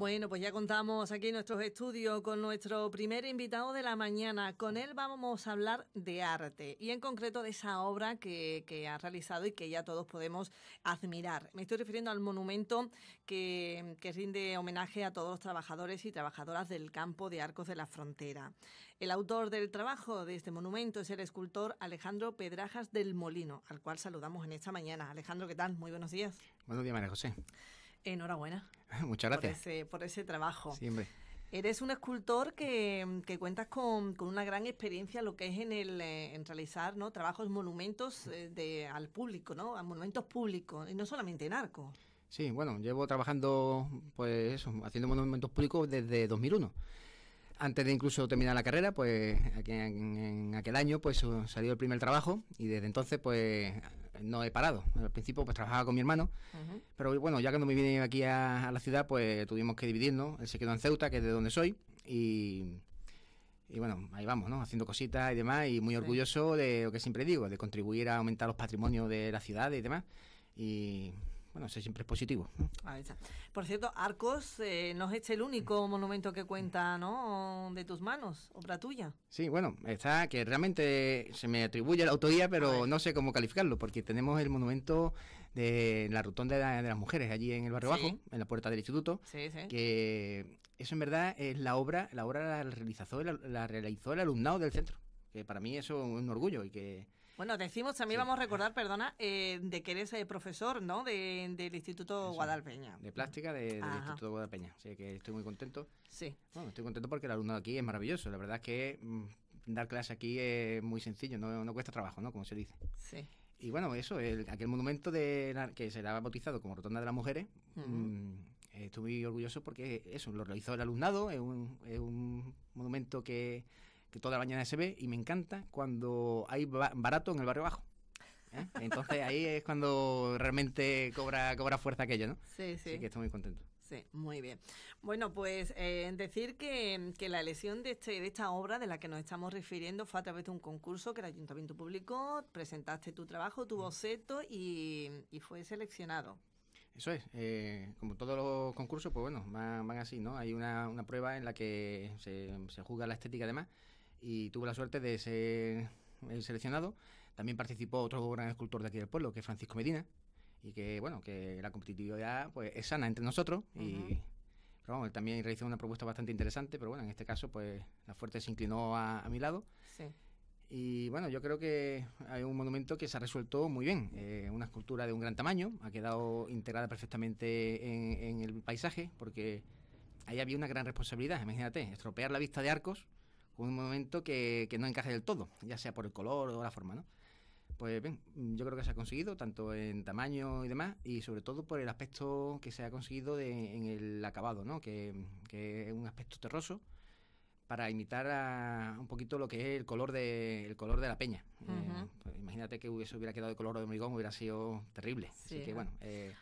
Bueno, pues ya contamos aquí en nuestros estudios con nuestro primer invitado de la mañana. Con él vamos a hablar de arte y en concreto de esa obra que, ha realizado y que ya todos podemos admirar. Me estoy refiriendo al monumento que, que, rinde homenaje a todos los trabajadores y trabajadoras del campo de Arcos de la Frontera. El autor del trabajo de este monumento es el escultor Alejandro Pedrajas del Molino, al cual saludamos en esta mañana. Alejandro, ¿qué tal? Muy buenos días. Buenos días, María José. Enhorabuena. Muchas gracias. Por ese, trabajo. Siempre. Eres un escultor que, cuentas con, una gran experiencia lo que es en el eh, en realizar ¿no? trabajos monumentos eh, de, al público, ¿no? A monumentos públicos, y no solamente en arco. Sí, bueno, llevo trabajando, pues eso, haciendo monumentos públicos desde 2001. Antes de incluso terminar la carrera, pues en, en aquel año pues salió el primer trabajo y desde entonces pues no he parado. Al principio pues trabajaba con mi hermano, pero bueno, ya no me vine aquí a, la ciudad pues tuvimos que dividirnos. Él se quedó en Ceuta, que es de donde soy, y, bueno, ahí vamos, ¿no? Haciendo cositas y demás, y muy orgulloso de lo que siempre digo, de contribuir a aumentar los patrimonios de la ciudad y demás. Y bueno, eso siempre es positivo. Por cierto, Arcos eh, no es este el único monumento que cuenta, ¿no? De tus manos, obra tuya. Sí, bueno, está que realmente se me atribuye la autoría, pero no sé cómo calificarlo, porque tenemos el monumento de la rotonda de, las mujeres allí en el barrio bajo, en la puerta del instituto, que eso en verdad es la obra, la obra la realizó, la, la realizó el alumnado del centro, que para mí eso es un orgullo y que bueno, decimos, también vamos a recordar, perdona, eh, de que eres eh, profesor, ¿no? De, del Instituto Guadalpeña. De plástica del Instituto Guadalpeña. Así que estoy muy contento. Sí. Bueno, estoy contento porque el alumnado aquí es maravilloso. La verdad es que mm, dar clase aquí es muy sencillo, no, cuesta trabajo, ¿no? Como se dice. Sí. Y bueno, eso, el, aquel monumento de la, que será bautizado como Rotonda de las Mujeres, mm, estoy muy orgulloso porque eso lo realizó el alumnado, es un monumento que que toda la mañana se ve y me encanta cuando hay barato en el barrio bajo. ¿eh? Entonces ahí es cuando realmente cobra, cobra fuerza aquello, ¿no? Sí, sí. Así que estoy muy contento. Sí, muy bien. Bueno, pues eh, decir que, la elección de, este, de esta obra de la que nos estamos refiriendo fue a través de un concurso que el Ayuntamiento publicó, presentaste tu trabajo, tu mm. boceto y, fue seleccionado. Eso es, eh, como todos los concursos, pues bueno, van, así, ¿no? Hay una, prueba en la que se, se juzga la estética además y tuve la suerte de ser eh, seleccionado. También participó otro gran escultor de aquí del pueblo, que es Francisco Medina, y que, bueno, que la competitividad pues, es sana entre nosotros y... bueno, también realizó una propuesta bastante interesante, pero bueno, en este caso, pues la fuerte se inclinó a, mi lado. Sí. Y bueno, yo creo que hay un monumento que se ha resuelto muy bien. Eh, una escultura de un gran tamaño, ha quedado integrada perfectamente en, en, el paisaje, porque ahí había una gran responsabilidad. Imagínate, estropear la vista de arcos un momento que, que no encaje del todo, ya sea por el color o la forma, ¿no? Pues bien, yo creo que se ha conseguido, tanto en tamaño y demás, y sobre todo por el aspecto que se ha conseguido en el acabado, ¿no? Que, que, es un aspecto terroso para imitar a, un poquito lo que es el color de, el color de la peña. Eh, pues imagínate que hubiese hubiera quedado de color de hormigón, hubiera sido terrible. Así que bueno. Eh,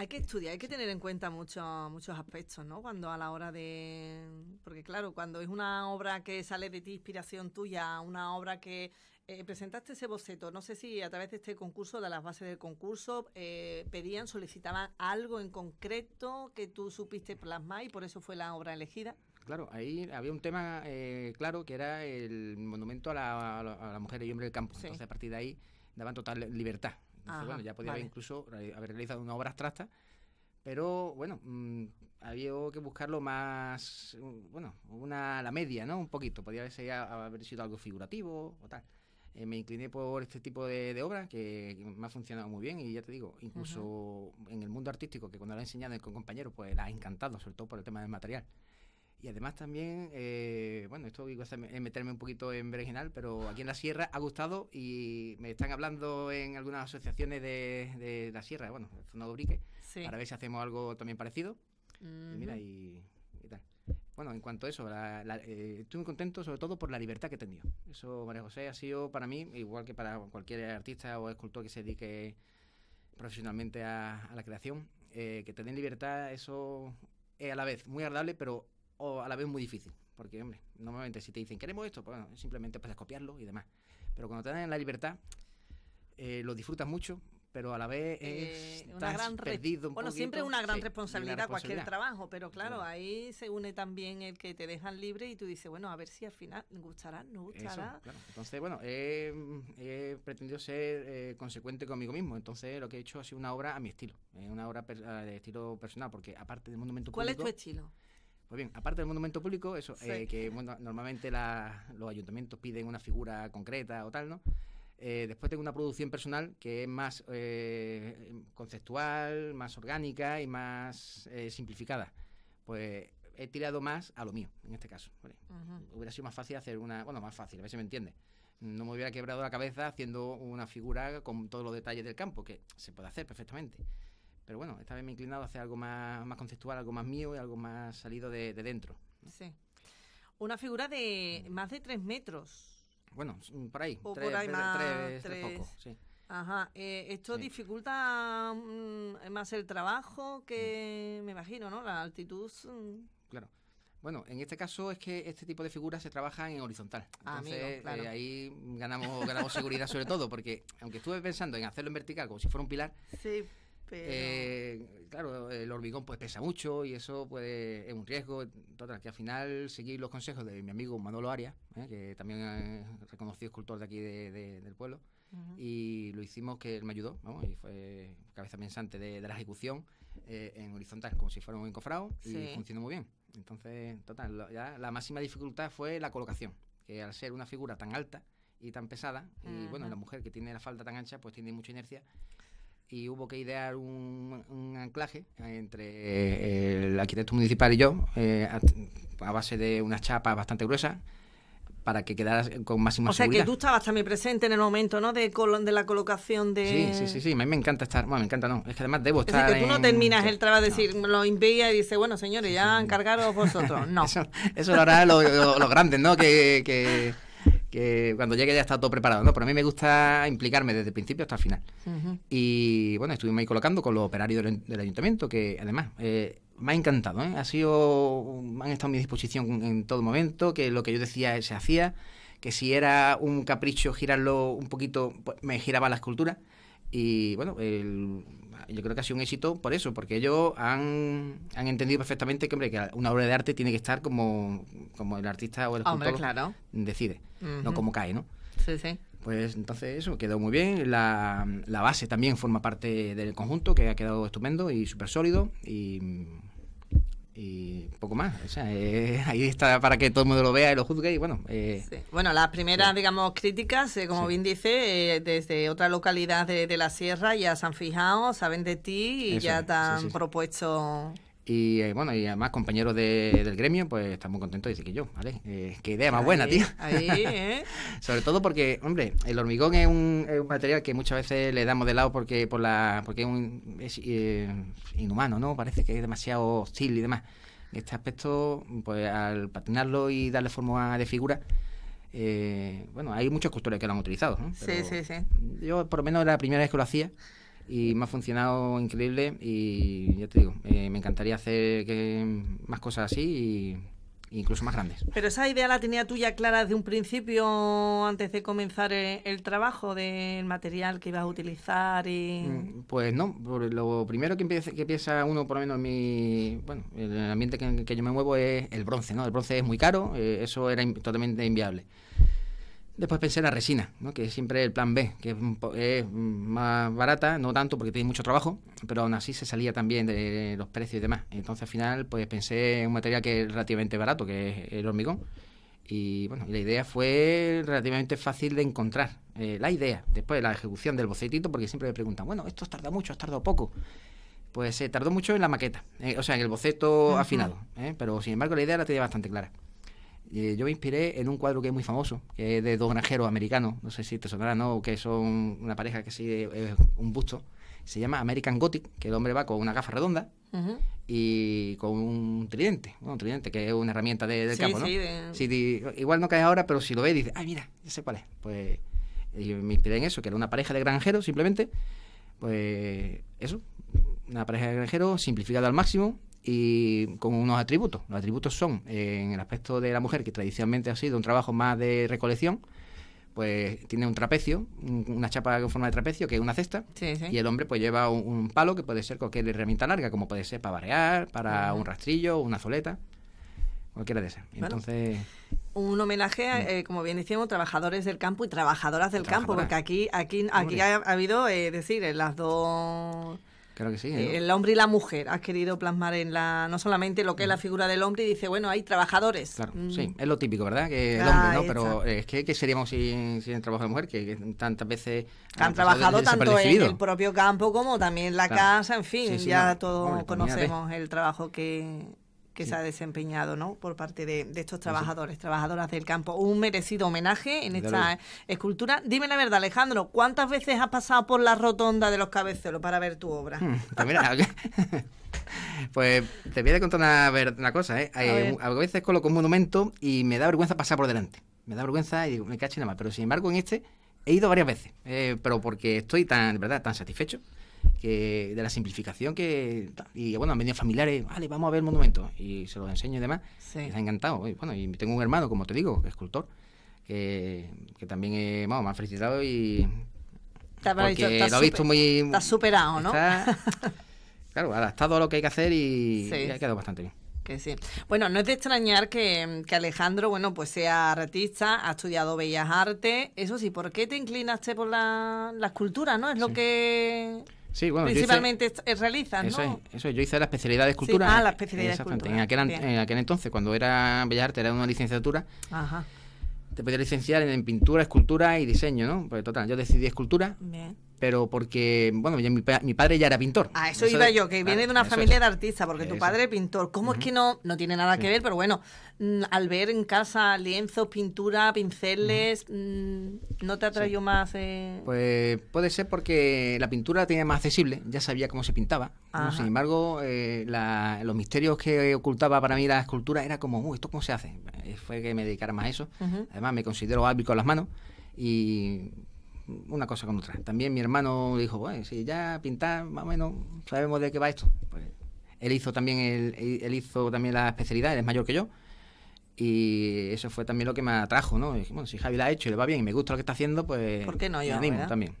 hay que estudiar, hay que tener en cuenta muchos, muchos aspectos, ¿no? Cuando a la hora de... Porque claro, cuando es una obra que sale de ti, inspiración tuya, una obra que eh, presentaste ese boceto, no sé si a través de este concurso, de las bases del concurso, eh, pedían, solicitaban algo en concreto que tú supiste plasmar y por eso fue la obra elegida. Claro, ahí había un tema eh, claro que era el monumento a la, mujer y hombre del campo. Entonces a partir de ahí daban total libertad bueno, ya podía haber incluso haber realizado una obra abstracta, pero bueno, mm, había que buscarlo más, bueno, una la media, ¿no? Un poquito, podía haber, sido algo figurativo o tal. Eh, me incliné por este tipo de, obras que, me ha funcionado muy bien y ya te digo, incluso en el mundo artístico, que cuando la he enseñado con compañeros, pues la ha encantado, sobre todo por el tema del material. Y además también, eh, bueno, esto es meterme un poquito en original, pero aquí en la sierra ha gustado y me están hablando en algunas asociaciones de, la sierra, bueno, zona de para ver si hacemos algo también parecido. mira, y, tal. Bueno, en cuanto a eso, la, eh, estoy muy contento sobre todo por la libertad que he tenido. Eso, María José, ha sido para mí, igual que para cualquier artista o escultor que se dedique profesionalmente a, la creación, eh, que tener libertad, eso es a la vez muy agradable, pero o a la vez muy difícil. Porque, hombre, normalmente si te dicen queremos esto, pues, bueno, simplemente puedes copiarlo y demás. Pero cuando te dan la libertad, eh, lo disfrutas mucho, pero a la vez eh, es gran perdido Bueno, siempre una gran responsabilidad, cualquier trabajo, pero claro, ahí se une también el que te dejan libre y tú dices, bueno, a ver si al final gustará, no gustará. claro. Entonces, bueno, he, pretendido ser eh, consecuente conmigo mismo, entonces lo que he hecho ha sido una obra a mi estilo, una obra de estilo personal, porque aparte del monumento ¿Cuál es tu estilo? Pues bien, aparte del monumento público, eso, eh, que normalmente los ayuntamientos piden una figura concreta o tal, ¿no? Eh, después tengo una producción personal que es más eh, conceptual, más orgánica y más simplificada. Pues he tirado más a lo mío, en este caso. Hubiera sido más fácil hacer una. Bueno, más fácil, a ver si me entiende. No me hubiera quebrado la cabeza haciendo una figura con todos los detalles del campo, que se puede hacer perfectamente. Pero bueno, esta vez me he inclinado hacia algo más, conceptual, algo más mío y algo más salido de, dentro. Sí. Una figura de mm. más de tres metros. Bueno, por ahí. O por ahí más tres, tres, poco, Ajá, eh, esto dificulta mm, más el trabajo que mm. me imagino, ¿no? La altitud. Claro. Bueno, en este caso es que este tipo de figuras se trabajan en horizontal. Ah, Entonces, eh, claro. ahí ganamos, ganamos seguridad sobre todo, porque aunque estuve pensando en hacerlo en vertical como si fuera un pilar, sí. Eh, claro, el hormigón pues pesa mucho y eso puede es un riesgo. Total, que al final seguí los consejos de mi amigo Manolo Arias, ¿eh? que también es reconocido escultor de aquí del pueblo, y lo hicimos que él me ayudó, y fue cabeza pensante de, la ejecución eh, en horizontal, como si fuera un encofrado, y funcionó muy bien. Entonces, total, la máxima dificultad fue la colocación, que al ser una figura tan alta, y tan pesada. Y bueno, la mujer que tiene la falda tan ancha, pues tiene mucha inercia y hubo que idear un, anclaje entre eh, el arquitecto municipal y yo, eh, a base de una chapa bastante gruesa, para que quedara con máxima seguridad. O sea, que tú estabas también presente en el momento, ¿no? De, de la colocación de... Sí, sí, sí, sí. A mí me encanta estar... Bueno, me encanta no. Es que además debo estar... Es que tú no terminas el trabajo decir, lo envía y dice, bueno, señores, ya encargaros vosotros. No. eso, eso lo hará los grandes, ¿no? Que, que, que cuando llegue ya está todo preparado, ¿no? Pero a mí me gusta implicarme desde el principio hasta el final. Y bueno, estuvimos ahí colocando con los operarios del, ayuntamiento, que además eh, me ha encantado, ¿eh? Ha sido, han estado a mi disposición en todo momento, que lo que yo decía eh, se hacía, que si era un capricho girarlo un poquito, pues me giraba la escultura y bueno, yo creo que ha sido un éxito por eso, porque ellos han, entendido perfectamente que, hombre, que una obra de arte tiene que estar como, como el artista o el hombre, decide, no como cae, ¿no? Sí, sí. Pues entonces eso, quedó muy bien. La, la base también forma parte del conjunto, que ha quedado estupendo y súper sólido. Y y poco más. O sea, eh, ahí está para que todo el mundo lo vea y lo juzgue. Y bueno, eh, bueno las primeras, digamos, críticas, eh, como bien dice, desde otra localidad de, la sierra ya se han fijado, saben de ti y ya te han propuesto y eh, bueno, y además compañeros del gremio, pues están muy contentos, dice que yo, ¿vale? Eh, qué idea más buena, tío. Ahí, ¿eh? Sobre todo porque, hombre, el hormigón es un, material que muchas veces le damos de lado porque, por la, porque es, un, eh, inhumano, ¿no? Parece que es demasiado hostil y demás. este aspecto, pues al patinarlo y darle forma de figura, eh, bueno, hay muchos cultores que lo han utilizado, sí, sí, sí. Yo, por lo menos, la primera vez que lo hacía y me ha funcionado increíble y ya te digo, eh, me encantaría hacer que, más cosas así y incluso más grandes. Pero esa idea la tenía tuya clara desde un principio antes de comenzar eh, el, trabajo del material que ibas a utilizar y... Mm, pues no, lo primero que, empieza, piensa uno, por lo menos en mi, bueno, el ambiente que, que yo me muevo es el bronce, ¿no? El bronce es muy caro, eh, eso era totalmente inviable. Después pensé en la resina, ¿no? que es siempre el plan B, que es más barata, no tanto porque tiene mucho trabajo, pero aún así se salía también de los precios y demás. Entonces al final pues pensé en un material que es relativamente barato, que es el hormigón. Y bueno, la idea fue relativamente fácil de encontrar. Eh, la idea, después de la ejecución del bocetito, porque siempre me preguntan, bueno, esto tarda mucho, ha tardado poco. Pues se eh, tardó mucho en la maqueta, eh, o sea, en el boceto afinado. pero sin embargo la idea la tenía bastante clara. Eh, yo me inspiré en un cuadro que es muy famoso, que es de dos granjeros americanos, no sé si te sonará, ¿no? Que son una pareja que sí es eh, un busto. Se llama American Gothic, que el hombre va con una gafa redonda y con un tridente, un tridente que es una herramienta del campo, ¿no? igual no caes ahora, pero si lo ves dices, ay, mira, ya sé cuál es. Pues me inspiré en eso, que era una pareja de granjeros simplemente, pues eso, una pareja de granjeros simplificada al máximo, y con unos atributos. Los atributos son, en el aspecto de la mujer, que tradicionalmente ha sido un trabajo más de recolección, pues tiene un trapecio, una chapa en forma de trapecio, que es una cesta, y el hombre pues lleva un, palo que puede ser cualquier herramienta larga, como puede ser para barear, para un rastrillo, una soleta, cualquiera de esas. Entonces... Un homenaje, mm. eh, como bien decíamos, trabajadores del campo y trabajadoras del campo, porque aquí, aquí, aquí ha, habido, eh, es decir, las dos eh, el hombre y la mujer has querido plasmar en la no solamente lo que es la mm. figura del hombre y dice, bueno, hay trabajadores. Claro, mm. sí, es lo típico, ¿verdad? Que el hombre, ¿no? Pero es que ¿qué seríamos sin, trabajo de mujer? Que, tantas veces han trabajado tanto en el propio campo como también en la casa, en fin, ya todos pues conocemos el trabajo que que se ha desempeñado ¿no? por parte de, estos trabajadores, trabajadoras del campo. Un merecido homenaje en esta escultura. Dime la verdad, Alejandro, ¿cuántas veces has pasado por la rotonda de los cabecelos para ver tu obra? Hmm, pues, pues te voy a contar una, cosa, ¿eh? ¿eh? A, veces coloco un monumento y me da vergüenza pasar por delante. Me da vergüenza y digo, me cacho nada más. Pero sin embargo, en este he ido varias veces, eh, pero porque estoy tan, ¿verdad? tan satisfecho de la simplificación que... Y bueno, han venido familiares, vale, vamos a ver el monumento. Y se los enseño y demás. Sí. ha encantado. Y bueno, y tengo un hermano, como te digo, escultor, que, también vamos, me ha felicitado y... porque lo ha visto muy... Te has superado, ¿no? Claro, claro, adaptado a lo que hay que hacer y, ha quedado bastante bien. Que sí. Bueno, no es de extrañar que, Alejandro, bueno, pues sea artista, ha estudiado Bellas Artes. Eso sí, ¿por qué te inclinaste por la, escultura, no? Es lo que... Sí, bueno, Principalmente hice, realizan, ¿no? eso yo hice la especialidad de escultura. Ah, la especialidad de escultura. En aquel, en aquel, entonces, cuando era Bellas Artes, era una licenciatura. Ajá. Te podía licenciar en, en pintura, escultura y diseño, ¿no? Pues total, yo decidí escultura. Bien pero porque, bueno, mi, padre ya era pintor. Ah, eso, iba yo, que viene de una familia de artistas, porque tu padre es pintor. ¿Cómo es que no, no tiene nada que ver? Pero bueno, mm, al ver en casa lienzos, pintura, pinceles, mm, ¿no te atrayó más? Eh? Pues puede ser porque la pintura la tenía más accesible, ya sabía cómo se pintaba. Sin embargo, eh, los misterios que ocultaba para mí la escultura era como, uh, ¿esto cómo se hace? Eh, fue que me dedicara más a eso. Además, me considero hábil con las manos y una cosa con otra. También mi hermano dijo, bueno, si ya pintar, más o menos, sabemos de qué va esto. Pues él hizo también él hizo también la especialidad, él es mayor que yo. Y eso fue también lo que me atrajo, ¿no? Y dije, bueno, si Javi la ha hecho y le va bien y me gusta lo que está haciendo, pues ¿Por no yo, me también.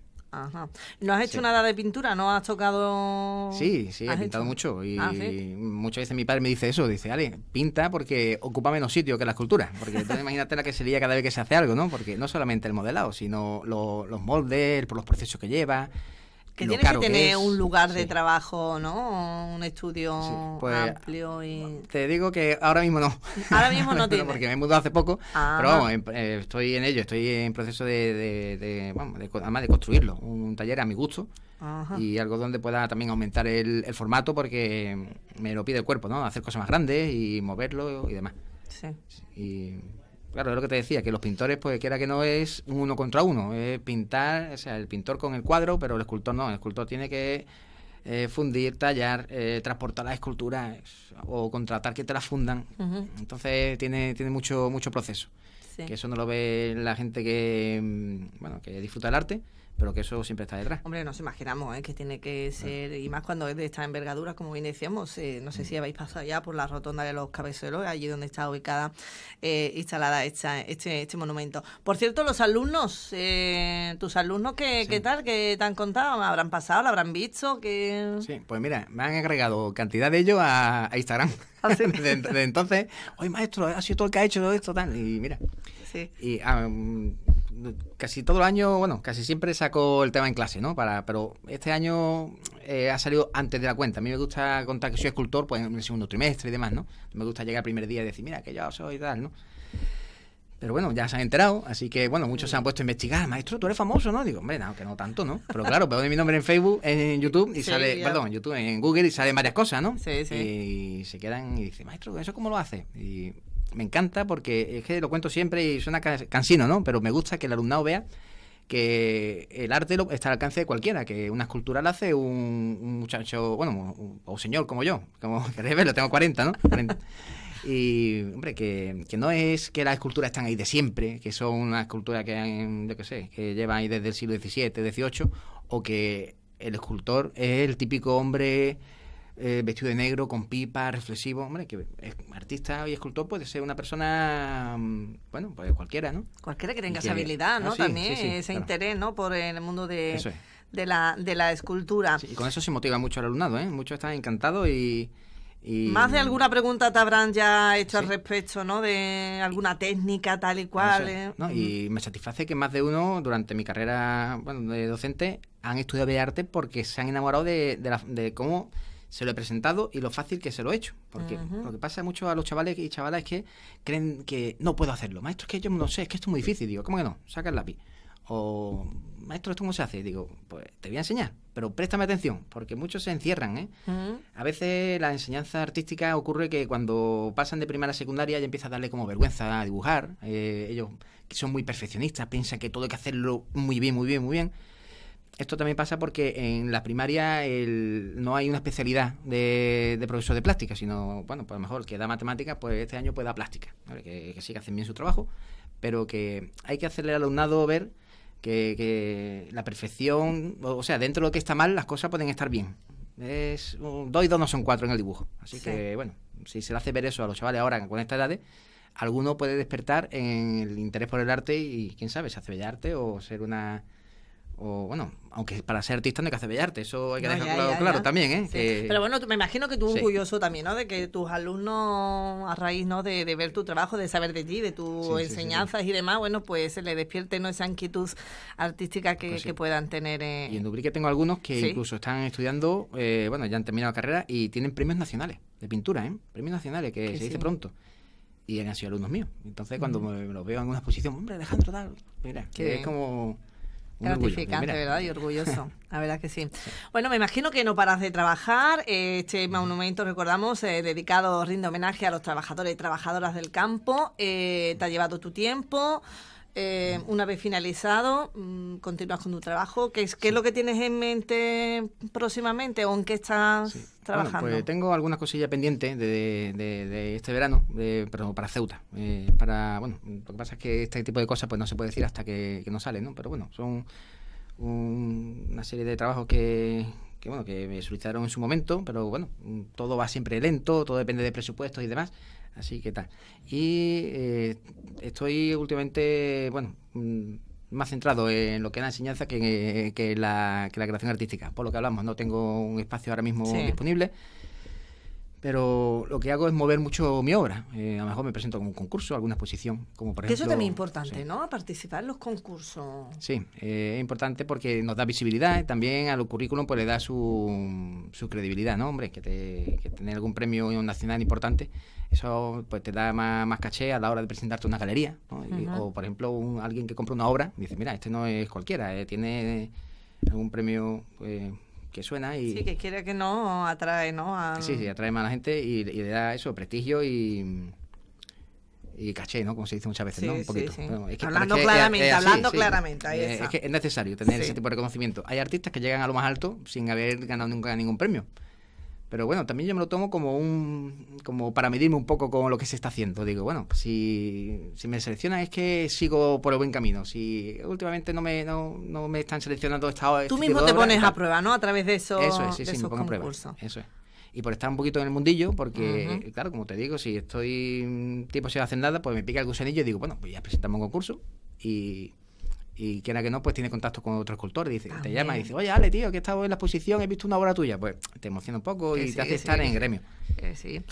¿No has hecho nada de pintura? ¿No has tocado...? Sí, sí, he pintado mucho. Y ah, muchas veces mi padre me dice eso. Dice, Ale, pinta porque ocupa menos sitio que la escultura. Porque imagínate la que sería cada vez que se hace algo, ¿no? Porque no solamente el modelado, sino los moldes, por los procesos que lleva que tiene que tener un lugar de trabajo, ¿no? un estudio pues, amplio y... Te digo que ahora mismo no. Ahora mismo no tiene. Porque me he mudado hace poco, pero em, eh, estoy en ello, estoy en proceso de, de, además de construirlo, un taller a mi gusto. Y algo donde pueda también aumentar el, el formato porque me lo pide el cuerpo, ¿no? Hacer cosas más grandes y moverlo y demás. Sí. Y Claro, es lo que te decía, que los pintores, pues quiera que no es uno contra uno, es pintar, o sea, el pintor con el cuadro, pero el escultor no, el escultor tiene que eh, fundir, tallar, eh, transportar las esculturas o contratar que te las fundan. Entonces tiene, tiene mucho, mucho proceso. Que eso no lo ve la gente que, mm, bueno, que disfruta el arte, pero que eso siempre está detrás. Hombre, nos imaginamos ¿eh? que tiene que ser, y más cuando es de esta envergadura, como bien decíamos, eh, no sé si mm. habéis pasado ya por la rotonda de los cabeceros, allí donde está ubicada, eh, instalada esta, este, este monumento. Por cierto, los alumnos, eh, tus alumnos, ¿qué, ¿qué tal? ¿Qué te han contado? ¿Habrán pasado? ¿Lo habrán visto? ¿Qué... Sí, pues mira, me han agregado cantidad de ellos a, Instagram. Desde ah, entonces, oye maestro, ha sido todo el que ha hecho todo esto, tal. Y mira. Sí. Y casi todo el año, bueno, casi siempre saco el tema en clase, ¿no? Para, pero este año eh, ha salido antes de la cuenta. A mí me gusta contar que soy escultor, pues en el segundo trimestre y demás, ¿no? Me gusta llegar al primer día y decir, mira, que yo soy tal, ¿no? Pero bueno, ya se han enterado, así que bueno, muchos se han puesto a investigar. Maestro, tú eres famoso, ¿no? Digo, hombre, no, que no tanto, ¿no? Pero claro, veo mi nombre en Facebook, en YouTube, y sale, perdón, en YouTube, en Google, y salen varias cosas, ¿no? Sí, sí. Y se quedan y dicen, maestro, ¿eso cómo lo hace? Y me encanta porque es eh, que lo cuento siempre y suena cansino, ¿no? Pero me gusta que el alumnado vea que el arte está al alcance de cualquiera, que una escultura la hace un, muchacho, bueno, un, señor como yo, como queréis lo tengo 40, ¿no? Y, hombre, que, no es que las esculturas están ahí de siempre, que son una escultura que, han, yo qué sé, que llevan ahí desde el siglo XVII, XVIII, o que el escultor es el típico hombre eh, vestido de negro, con pipa, reflexivo. Hombre, que artista y escultor puede ser una persona, mm, bueno, pues cualquiera, ¿no? Cualquiera que tenga esa habilidad, ah, ¿no? También ese interés, ¿no? Por el mundo de, la, de la escultura. y con eso se motiva mucho al alumnado, ¿eh? Muchos están encantados y... Más de alguna pregunta te habrán ya hecho al respecto, ¿no? De alguna técnica tal y cual. ¿eh? Y me satisface que más de uno durante mi carrera bueno, de docente han estudiado de arte porque se han enamorado de, de, la, de cómo se lo he presentado y lo fácil que se lo he hecho. Porque lo que pasa mucho a los chavales y chavalas es que creen que no puedo hacerlo. Maestro, es que yo no sé, es que esto es muy difícil. Digo, ¿cómo que no? Saca el lápiz. O, maestro, ¿esto cómo se hace? Digo, pues te voy a enseñar, pero préstame atención, porque muchos se encierran, ¿eh? A veces la enseñanza artística ocurre que cuando pasan de primaria a secundaria ya empieza a darle como vergüenza a dibujar. Eh, ellos son muy perfeccionistas, piensan que todo hay que hacerlo muy bien, muy bien, muy bien. Esto también pasa porque en la primaria no hay una especialidad de, profesor de plástica, sino, bueno, pues a lo mejor que da matemáticas, pues este año puede da plástica, que, sí que hacen bien su trabajo, pero que hay que hacerle al alumnado ver que, la perfección, o sea, dentro de lo que está mal, las cosas pueden estar bien. Es, dos y dos no son cuatro en el dibujo. Así que, bueno, si se le hace ver eso a los chavales ahora con esta edad, alguno puede despertar en el interés por el arte y, quién sabe, se hace bella arte o ser una o bueno, aunque para ser artista no hay que hacer bellarte, eso hay que dejarlo claro, también, ¿eh? Pero bueno, me imagino que tú orgulloso también, ¿no? De que tus alumnos, a raíz ¿no? de, ver tu trabajo, de saber de ti, de tus enseñanzas y demás, bueno, pues se le despierte ¿no? esa inquietud artística que, pues puedan tener. Eh... Y en que tengo algunos que incluso están estudiando, eh, bueno, ya han terminado la carrera y tienen premios nacionales de pintura, ¿eh? Premios nacionales, que, se dice pronto y han sido alumnos míos. Entonces, cuando me, los veo en una exposición, hombre, Alejandro, tal, mira, que es como Gratificante, ¿verdad? Y orgulloso, la verdad que sí. Bueno, me imagino que no paras de trabajar. Este monumento, recordamos, eh, dedicado, rinde homenaje a los trabajadores y trabajadoras del campo. Eh, te ha llevado tu tiempo, eh, una vez finalizado, mm, continúas con tu trabajo. ¿Qué es, qué lo que tienes en mente próximamente o en qué estás trabajando? Pues tengo algunas cosillas pendientes de, este verano, pero para Ceuta. Eh, para, bueno, lo que pasa es que este tipo de cosas pues no se puede decir hasta que, no salen, ¿no? Pero bueno, son una serie de trabajos que, que bueno, que me solicitaron en su momento, pero bueno, todo va siempre lento, todo depende de presupuestos y demás. Así que tal. Y eh, estoy últimamente, bueno, mm, más centrado en lo que es la enseñanza eh, que, la, que la creación artística. Por lo que hablamos, no tengo un espacio ahora mismo disponible pero lo que hago es mover mucho mi obra. Eh, a lo mejor me presento como un concurso, alguna exposición, como por ejemplo... eso también es importante, ¿no? Participar en los concursos. Sí, es importante porque nos da visibilidad, y también al currículum pues le da su, su credibilidad, ¿no? Hombre, que, te, que tener algún premio nacional importante eso pues te da más, caché a la hora de presentarte una galería. o, por ejemplo, un, alguien que compra una obra dice, mira, este no es cualquiera, eh, tiene algún premio... Eh, que suena y... Sí, que quiere que no atrae, ¿no? Sí, sí, atrae más a la gente y, le da eso, prestigio y, y caché, ¿no? Como se dice muchas veces, ¿no? Un poquito. hablando claramente, eh, hablando claramente. es, que es necesario tener ese tipo de reconocimiento. Hay artistas que llegan a lo más alto sin haber ganado nunca ningún premio. Pero bueno, también yo me lo tomo como un como para medirme un poco con lo que se está haciendo. Digo, bueno, pues si, si me seleccionan es que sigo por el buen camino. Si últimamente no me, me están seleccionando estado. Este Tú mismo te pones a prueba, ¿no? A través de eso. eso es, sí, sí, Eso es. Y por estar un poquito en el mundillo, porque, claro, como te digo, si estoy tipo sin hacer nada, pues me pica el gusanillo y digo, bueno, pues ya presentamos un concurso y y quiera que no, pues tiene contacto con otro escultor. Dice, te llama y dice, oye, Ale, tío, que he estado en la exposición, he visto una obra tuya. Pues te emociona un poco y te hace estar en gremio. sí.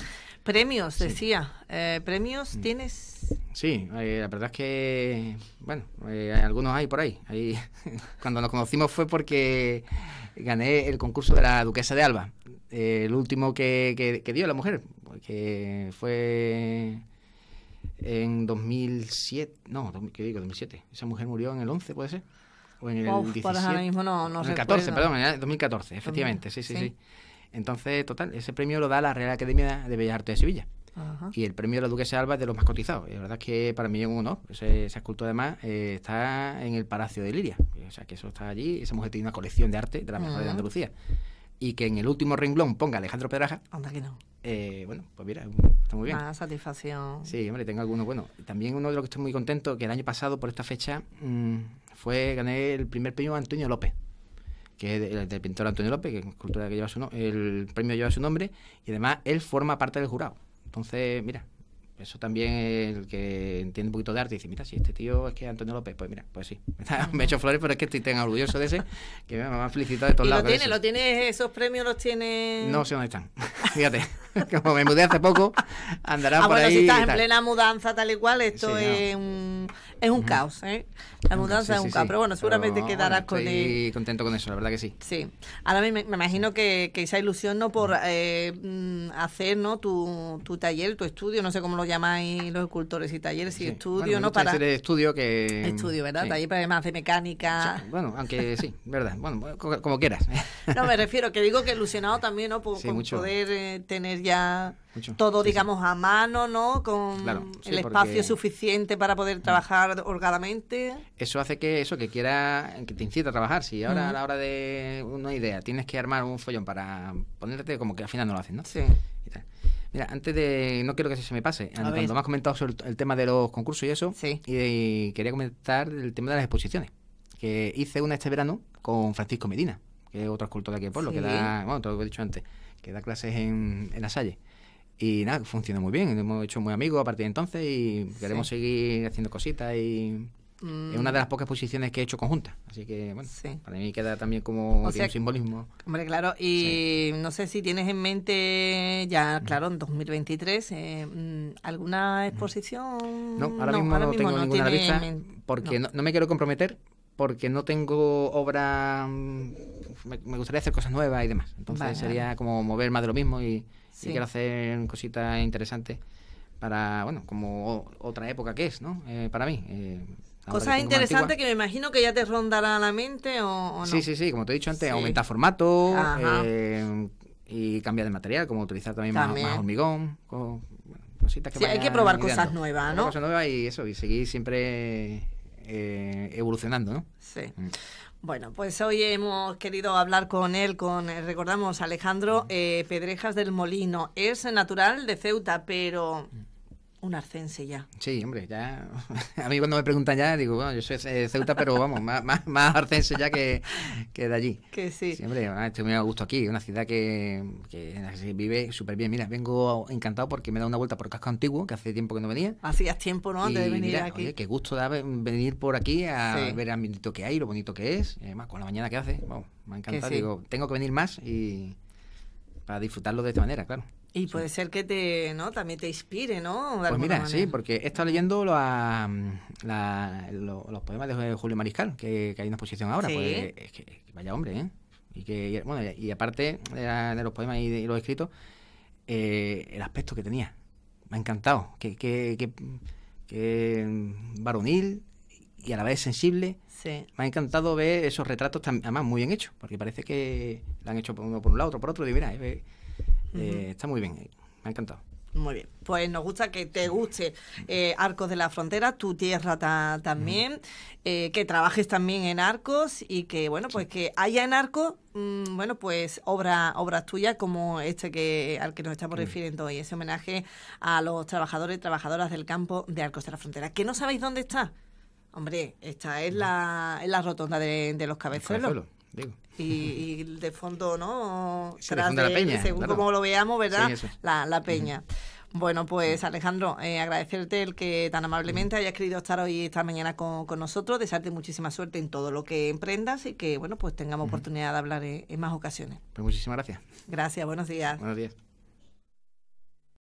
Premios, decía. Eh, ¿Premios mm. tienes? Sí, eh, la verdad es que, bueno, eh, algunos hay por ahí. ahí cuando nos conocimos fue porque gané el concurso de la Duquesa de Alba, el último que, que, que dio la mujer, porque fue en 2007, no, ¿qué digo? 2007. Esa mujer murió en el 11, ¿puede ser? O en el 17. Pues no, en el 14, perdón, en 2014, efectivamente, sí, sí, sí, Entonces, total, ese premio lo da la Real Academia de Bellas Artes de Sevilla. Y el premio de la Duquesa Alba es de los más cotizados. la verdad es que para mí es un honor. Ese, esa además, eh, está en el Palacio de Liria. O sea, que eso está allí. Esa mujer tiene una colección de arte de la mejor de Andalucía y que en el último renglón ponga Alejandro Pedraja. Anda que no. Eh, bueno, pues mira, está muy bien. Una satisfacción. Sí, hombre, tengo algunos. Bueno, también uno de los que estoy muy contento, que el año pasado, por esta fecha, mm, fue gané el primer premio Antonio López, que es del, pintor Antonio López, que es cultura que lleva su nombre el premio lleva su nombre, y además él forma parte del jurado. Entonces, mira, eso también el que entiende un poquito de arte dice, mira, si este tío es que Antonio López, pues mira, pues sí, me he hecho flores, pero es que estoy tan orgulloso de ese, que me ha felicitado de todos lados. Lo tiene, lo tiene, esos premios los tiene... No sé dónde están, fíjate, como me mudé hace poco, andará ah, por bueno, ahí... Si estás en plena mudanza tal y cual, esto es un es un caos, ¿eh? La mudanza es un caos, pero bueno, seguramente quedará quedarás con contento con eso, la verdad que sí. Sí. Ahora me, me imagino que, que, esa ilusión, ¿no? Por eh, mm, hacer, ¿no? Tu, tu, taller, tu estudio, no sé cómo lo llamáis los escultores y talleres, y estudio, ¿no? Para... hacer estudio que... Estudio, ¿verdad? Taller para además de mecánica. bueno, aunque sí, ¿verdad? Bueno, pues, como quieras. no, me refiero, que digo que ilusionado también, ¿no? Por, poder eh, tener ya... Todo, digamos, a mano, ¿no? Con el espacio suficiente para poder trabajar holgadamente. Eso hace que eso, que quiera, que te incite a trabajar. Si ahora a la hora de una idea tienes que armar un follón para ponerte, como que al final no lo haces, ¿no? Sí. Mira, antes de. No quiero que se me pase. cuando me has comentado sobre el, tema de los concursos y eso, sí. y, eh, quería comentar el tema de las exposiciones. Que hice una este verano con Francisco Medina, que es otro escultor de aquí del pueblo, que da. Bueno, todo lo que he dicho antes, que da clases en, en La Salle. Y nada, funciona muy bien. Hemos hecho muy amigos a partir de entonces y queremos seguir haciendo cositas. y mm. Es una de las pocas exposiciones que he hecho conjunta. Así que, bueno, para mí queda también como un simbolismo. Hombre, claro. Y no sé si tienes en mente, ya, claro, en 2023, eh, mm, alguna exposición. No, ahora mismo no tengo ninguna vista porque no. me quiero comprometer porque no tengo obra. Mm, me, gustaría hacer cosas nuevas y demás. Entonces sería como mover más de lo mismo y sí. quiero hacer cositas interesantes para, bueno, como otra época que es, ¿no? Eh, para mí. Eh, cosas interesantes que me imagino que ya te rondará la mente o, no. Sí, sí, sí, como te he dicho antes, aumentar formato eh, y cambiar de material, como utilizar también, Más, hormigón, cositas que sí, Hay que probar cosas nuevas, ¿no? Cosas nuevas y eso, y seguir siempre evolucionando, ¿no? Sí. Mm. Bueno, pues hoy hemos querido hablar con él, con, eh, recordamos, Alejandro mm. eh, Pedrejas del Molino. Es natural de Ceuta, pero mm un arcense ya. Sí, hombre, ya. A mí cuando me preguntan ya, digo, bueno, yo soy Ceuta, pero vamos, más, más, arcense ya que, que de allí. Que sí. Siempre, ah, estoy muy a gusto aquí, una ciudad que, que vive súper bien. Mira, vengo encantado porque me da una vuelta por casco antiguo, que hace tiempo que no venía. Hacías tiempo, ¿no? Antes de venir aquí. Oye, qué gusto da venir por aquí a ver el ambiente que hay, lo bonito que es. Además, con la mañana que hace, vamos, me ha encantado. Digo, tengo que venir más y para disfrutarlo de esta manera, claro. Y puede ser que te, ¿no? También te inspire, ¿no? pues mira, sí, porque he estado leyendo ah, los poemas de Julio Mariscal, que, hay una exposición ahora. Pues, es que, vaya hombre, ¿eh? Y que, y aparte de, los poemas y, los escritos, eh, el aspecto que tenía. Me ha encantado. Que, que, que, varonil y a la vez sensible. Sí. Me ha encantado ver esos retratos, además, muy bien hechos, porque parece que lo han hecho por uno por un lado, otro por otro, y mira, es... Eh, está muy bien, me ha encantado. Muy bien, pues nos gusta que te guste eh, Arcos de la Frontera, tu tierra también, eh, que trabajes también en Arcos y que, bueno, pues que haya en Arcos, mm, bueno, pues obra, obras tuyas como este que, al que nos estamos refiriendo hoy, ese homenaje a los trabajadores y trabajadoras del campo de Arcos de la Frontera, que no sabéis dónde está. Hombre, esta es la, es la rotonda de, de los cabezuelos. Y, de fondo, ¿no? según como lo veamos, ¿verdad? la, peña. Bueno, pues Alejandro, eh, agradecerte el que tan amablemente hayas querido estar hoy esta mañana con, con, nosotros, desearte muchísima suerte en todo lo que emprendas y que, bueno, pues tengamos oportunidad de hablar en, en más ocasiones. Pues muchísimas gracias. Gracias, buenos días. Buenos días.